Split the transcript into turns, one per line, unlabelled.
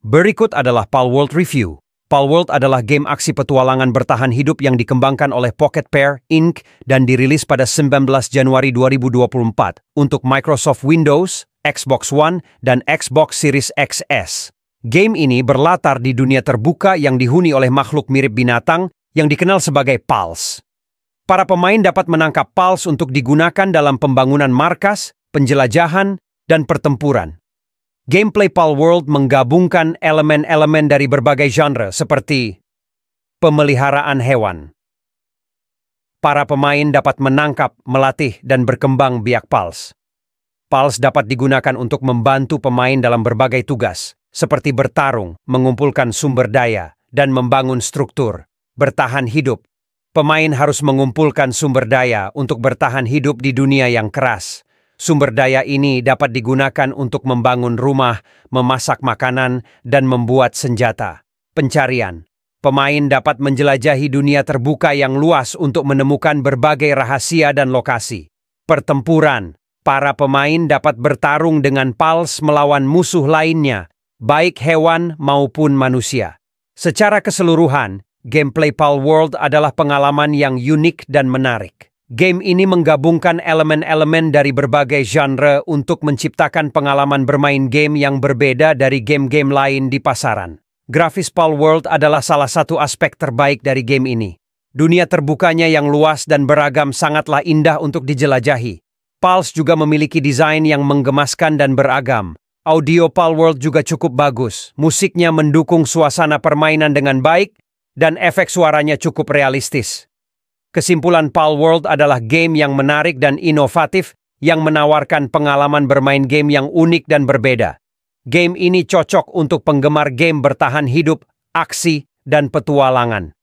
Berikut adalah Palworld Review. Palworld adalah game aksi petualangan bertahan hidup yang dikembangkan oleh Pocket Pair, Inc. dan dirilis pada 19 Januari 2024 untuk Microsoft Windows, Xbox One, dan Xbox Series XS. Game ini berlatar di dunia terbuka yang dihuni oleh makhluk mirip binatang yang dikenal sebagai PALS. Para pemain dapat menangkap PALS untuk digunakan dalam pembangunan markas, penjelajahan, dan pertempuran. Gameplay Pal World menggabungkan elemen-elemen dari berbagai genre seperti pemeliharaan hewan. Para pemain dapat menangkap, melatih, dan berkembang biak pals. Pals dapat digunakan untuk membantu pemain dalam berbagai tugas, seperti bertarung, mengumpulkan sumber daya, dan membangun struktur, bertahan hidup. Pemain harus mengumpulkan sumber daya untuk bertahan hidup di dunia yang keras, Sumber daya ini dapat digunakan untuk membangun rumah, memasak makanan, dan membuat senjata. Pencarian Pemain dapat menjelajahi dunia terbuka yang luas untuk menemukan berbagai rahasia dan lokasi. Pertempuran Para pemain dapat bertarung dengan pals melawan musuh lainnya, baik hewan maupun manusia. Secara keseluruhan, gameplay Pal World adalah pengalaman yang unik dan menarik. Game ini menggabungkan elemen-elemen dari berbagai genre untuk menciptakan pengalaman bermain game yang berbeda dari game-game lain di pasaran. Grafis Pal World adalah salah satu aspek terbaik dari game ini. Dunia terbukanya yang luas dan beragam sangatlah indah untuk dijelajahi. Pals juga memiliki desain yang menggemaskan dan beragam. Audio Pal World juga cukup bagus. Musiknya mendukung suasana permainan dengan baik, dan efek suaranya cukup realistis. Kesimpulan Pal World adalah game yang menarik dan inovatif yang menawarkan pengalaman bermain game yang unik dan berbeda. Game ini cocok untuk penggemar game bertahan hidup, aksi, dan petualangan.